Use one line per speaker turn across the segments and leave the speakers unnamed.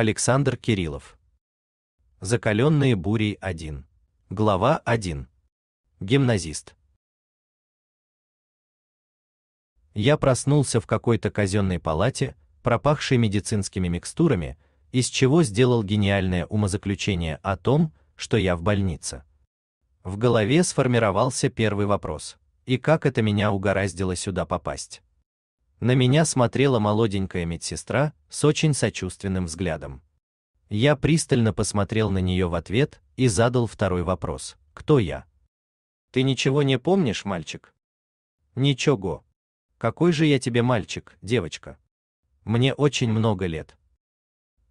Александр Кириллов. Закаленные бурей 1. Глава 1. Гимназист. Я проснулся в какой-то казенной палате, пропахшей медицинскими микстурами, из чего сделал гениальное умозаключение о том, что я в больнице. В голове сформировался первый вопрос: и как это меня угораздило сюда попасть? На меня смотрела молоденькая медсестра с очень сочувственным взглядом. Я пристально посмотрел на нее в ответ и задал второй вопрос. Кто я? Ты ничего не помнишь, мальчик? Ничего. Какой же я тебе мальчик, девочка? Мне очень много лет.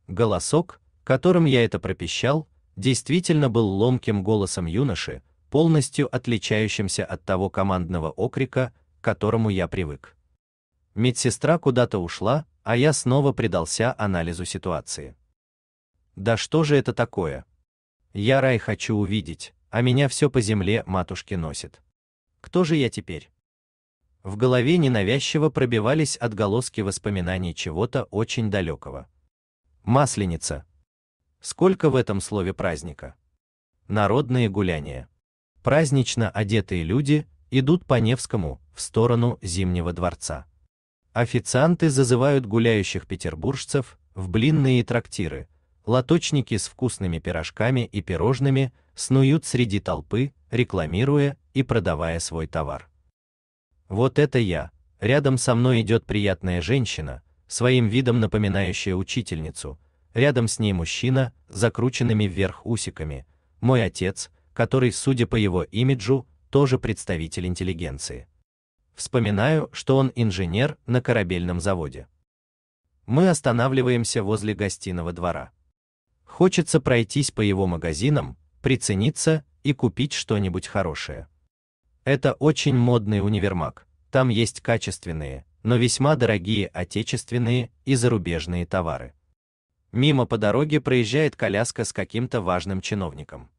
Голосок, которым я это пропищал, действительно был ломким голосом юноши, полностью отличающимся от того командного окрика, к которому я привык. Медсестра куда-то ушла, а я снова предался анализу ситуации. Да что же это такое? Я рай хочу увидеть, а меня все по земле матушки носит. Кто же я теперь? В голове ненавязчиво пробивались отголоски воспоминаний чего-то очень далекого. Масленица. Сколько в этом слове праздника? Народные гуляния. Празднично одетые люди идут по Невскому в сторону Зимнего дворца. Официанты зазывают гуляющих петербуржцев в блинные трактиры. Лоточники с вкусными пирожками и пирожными снуют среди толпы, рекламируя и продавая свой товар. Вот это я. Рядом со мной идет приятная женщина, своим видом напоминающая учительницу. Рядом с ней мужчина с закрученными вверх усиками. Мой отец, который, судя по его имиджу, тоже представитель интеллигенции. Вспоминаю, что он инженер на корабельном заводе. Мы останавливаемся возле гостиного двора. Хочется пройтись по его магазинам, прицениться и купить что-нибудь хорошее. Это очень модный универмаг. Там есть качественные, но весьма дорогие отечественные и зарубежные товары. Мимо по дороге проезжает коляска с каким-то важным чиновником.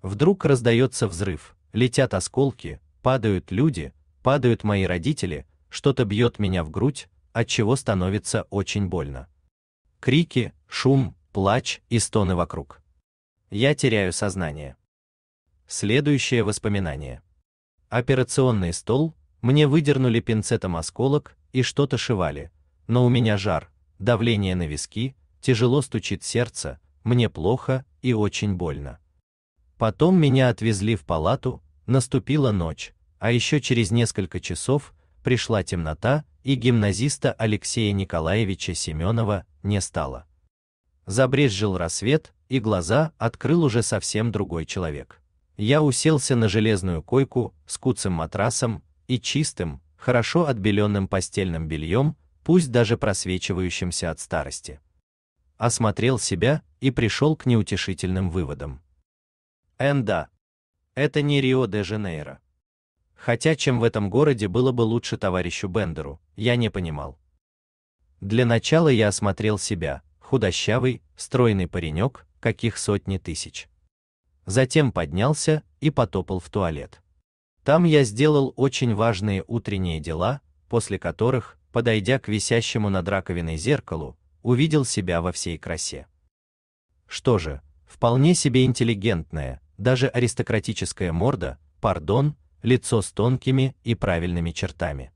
Вдруг раздается взрыв, летят осколки, падают люди, падают мои родители, что-то бьет меня в грудь, от чего становится очень больно. Крики, шум, плач и стоны вокруг. Я теряю сознание. Следующее воспоминание. Операционный стол, мне выдернули пинцетом осколок и что-то шивали, но у меня жар, давление на виски, тяжело стучит сердце, мне плохо и очень больно. Потом меня отвезли в палату, наступила ночь, а еще через несколько часов пришла темнота, и гимназиста Алексея Николаевича Семенова не стало. Забрезжил рассвет, и глаза открыл уже совсем другой человек. Я уселся на железную койку с куцым матрасом и чистым, хорошо отбеленным постельным бельем, пусть даже просвечивающимся от старости. Осмотрел себя и пришел к неутешительным выводам. Энда. Это не Рио-де-Жанейро. Хотя чем в этом городе было бы лучше товарищу Бендеру, я не понимал. Для начала я осмотрел себя, худощавый, стройный паренек, каких сотни тысяч. Затем поднялся и потопал в туалет. Там я сделал очень важные утренние дела, после которых, подойдя к висящему над раковиной зеркалу, увидел себя во всей красе. Что же, вполне себе интеллигентная, даже аристократическая морда, пардон, лицо с тонкими и правильными чертами.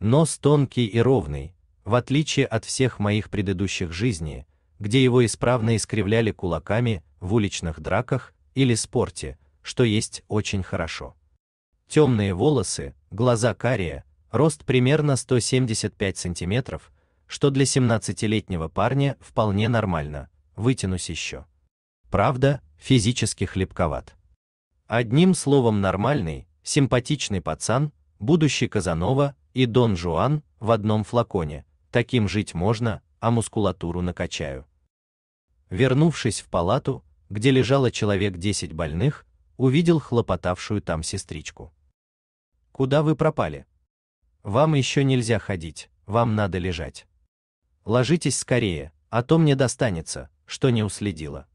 Нос тонкий и ровный, в отличие от всех моих предыдущих жизней, где его исправно искривляли кулаками в уличных драках или спорте, что есть очень хорошо. Темные волосы, глаза карие, рост примерно 175 сантиметров, что для 17-летнего парня вполне нормально, вытянусь еще. Правда, физически хлебковат. Одним словом нормальный, симпатичный пацан, будущий Казанова и Дон Жуан в одном флаконе. Таким жить можно, а мускулатуру накачаю. Вернувшись в палату, где лежало человек 10 больных, увидел хлопотавшую там сестричку. Куда вы пропали? Вам еще нельзя ходить, вам надо лежать. Ложитесь скорее, а то мне достанется, что не уследила.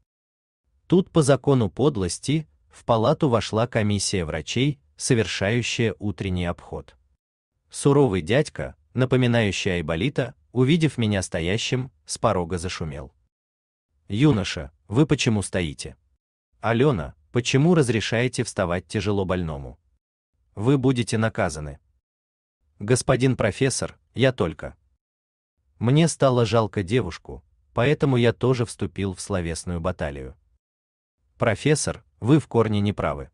Тут по закону подлости в палату вошла комиссия врачей совершающая утренний обход. Суровый дядька, напоминающий Айболита, увидев меня стоящим, с порога зашумел. «Юноша, вы почему стоите? Алена, почему разрешаете вставать тяжело больному? Вы будете наказаны. Господин профессор, я только. Мне стало жалко девушку, поэтому я тоже вступил в словесную баталию. Профессор, вы в корне неправы.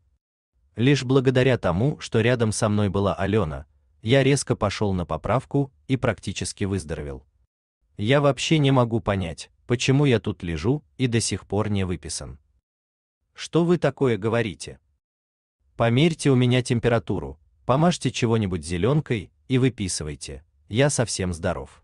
Лишь благодаря тому, что рядом со мной была Алена, я резко пошел на поправку и практически выздоровел. Я вообще не могу понять, почему я тут лежу и до сих пор не выписан. Что вы такое говорите? Померьте у меня температуру, помажьте чего-нибудь зеленкой и выписывайте. Я совсем здоров.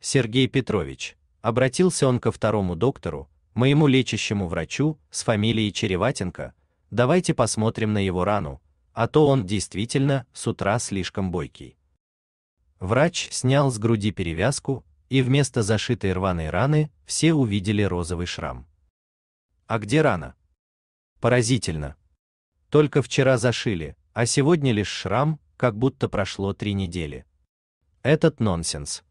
Сергей Петрович, обратился он ко второму доктору, моему лечащему врачу с фамилией Череватенко, Давайте посмотрим на его рану, а то он действительно с утра слишком бойкий. Врач снял с груди перевязку, и вместо зашитой рваной раны все увидели розовый шрам. А где рана? Поразительно. Только вчера зашили, а сегодня лишь шрам, как будто прошло три недели. Этот нонсенс.